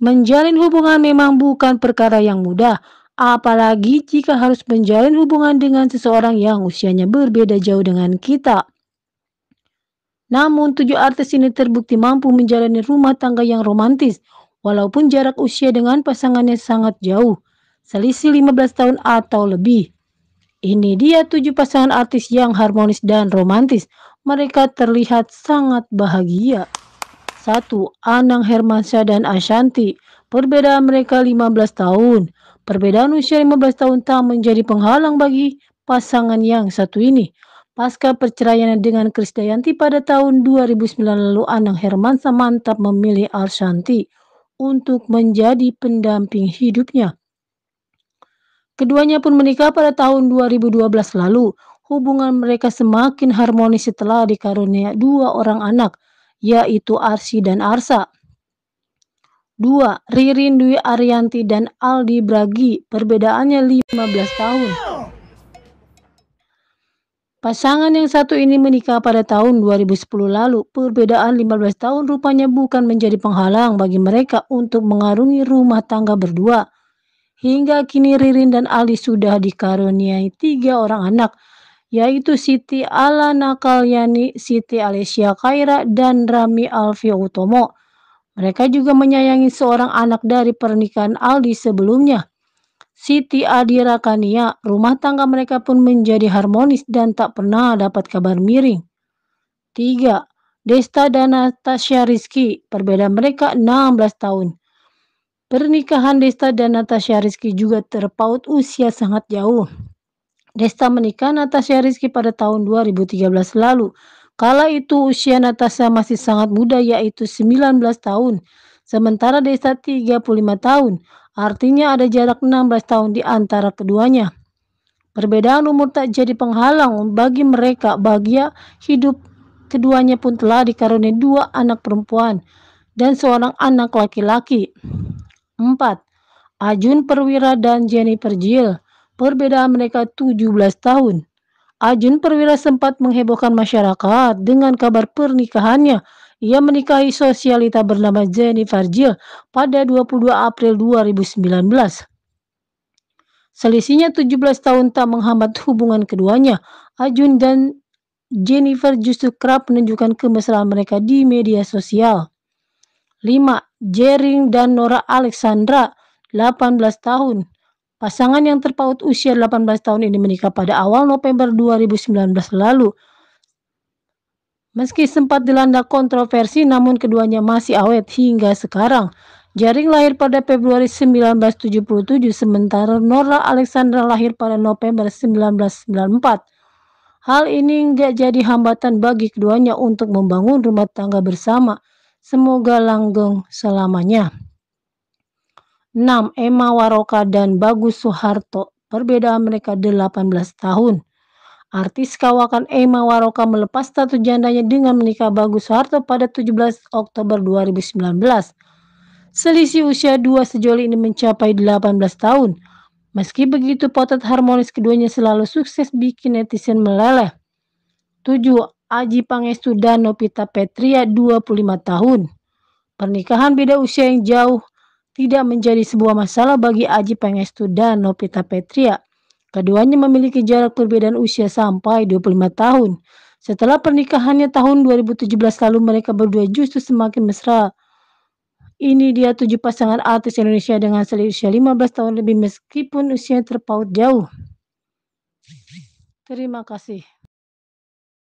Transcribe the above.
Menjalin hubungan memang bukan perkara yang mudah, apalagi jika harus menjalin hubungan dengan seseorang yang usianya berbeda jauh dengan kita. Namun, tujuh artis ini terbukti mampu menjalani rumah tangga yang romantis, walaupun jarak usia dengan pasangannya sangat jauh, selisih 15 tahun atau lebih. Ini dia tujuh pasangan artis yang harmonis dan romantis. Mereka terlihat sangat bahagia. 1. Anang Hermansyah dan Ashanti. Perbedaan mereka 15 tahun. Perbedaan usia 15 tahun tak menjadi penghalang bagi pasangan yang satu ini. Pasca perceraian dengan Krisdayanti pada tahun 2009 lalu Anang Hermansyah mantap memilih Ashanti untuk menjadi pendamping hidupnya. Keduanya pun menikah pada tahun 2012 lalu. Hubungan mereka semakin harmonis setelah dikarunia dua orang anak yaitu Arsi dan Arsa. 2. Ririn Dwi Arianti dan Aldi Bragi, perbedaannya 15 tahun. Pasangan yang satu ini menikah pada tahun 2010 lalu. Perbedaan 15 tahun rupanya bukan menjadi penghalang bagi mereka untuk mengarungi rumah tangga berdua. Hingga kini Ririn dan Aldi sudah dikaruniai tiga orang anak yaitu Siti Alana Kalyani, Siti Alicia Kaira, dan Rami Alfi Utomo. Mereka juga menyayangi seorang anak dari pernikahan Aldi sebelumnya. Siti Adira Kania, rumah tangga mereka pun menjadi harmonis dan tak pernah dapat kabar miring. 3. Desta dan Natasha Rizky, perbedaan mereka 16 tahun. Pernikahan Desta dan Natasha Rizky juga terpaut usia sangat jauh. Desta menikah Natasha Rizky pada tahun 2013 lalu. Kala itu usia Natasha masih sangat muda yaitu 19 tahun, sementara Desta 35 tahun. Artinya ada jarak 16 tahun di antara keduanya. Perbedaan umur tak jadi penghalang bagi mereka bahagia hidup keduanya pun telah dikaruniai dua anak perempuan dan seorang anak laki-laki. 4. Ajun Perwira dan Jennifer Jill Perbedaan mereka 17 tahun. Ajun Perwira sempat menghebohkan masyarakat dengan kabar pernikahannya. Ia menikahi sosialita bernama Jennifer Jill pada 22 April 2019. Selisihnya 17 tahun tak menghambat hubungan keduanya. Ajun dan Jennifer justru kerap menunjukkan kemesraan mereka di media sosial. 5. Jering dan Nora Alexandra, 18 tahun. Pasangan yang terpaut usia 18 tahun ini menikah pada awal November 2019 lalu. Meski sempat dilanda kontroversi namun keduanya masih awet hingga sekarang. Jaring lahir pada Februari 1977 sementara Nora Alexandra lahir pada November 1994. Hal ini nggak jadi hambatan bagi keduanya untuk membangun rumah tangga bersama. Semoga langgeng selamanya. 6. Emma Waroka dan Bagus Soeharto. Perbedaan mereka 18 tahun. Artis kawakan Emma Waroka melepas status jandanya dengan menikah Bagus Soeharto pada 17 Oktober 2019. Selisih usia dua sejoli ini mencapai 18 tahun. Meski begitu, potret harmonis keduanya selalu sukses bikin netizen meleleh. 7. Aji Pangestu dan Novita Petria 25 tahun. Pernikahan beda usia yang jauh tidak menjadi sebuah masalah bagi Aji Pengestu dan Nopita Petria. Keduanya memiliki jarak perbedaan usia sampai 25 tahun. Setelah pernikahannya tahun 2017 lalu mereka berdua justru semakin mesra. Ini dia tujuh pasangan artis Indonesia dengan selisih usia 15 tahun lebih meskipun usianya terpaut jauh. Terima kasih.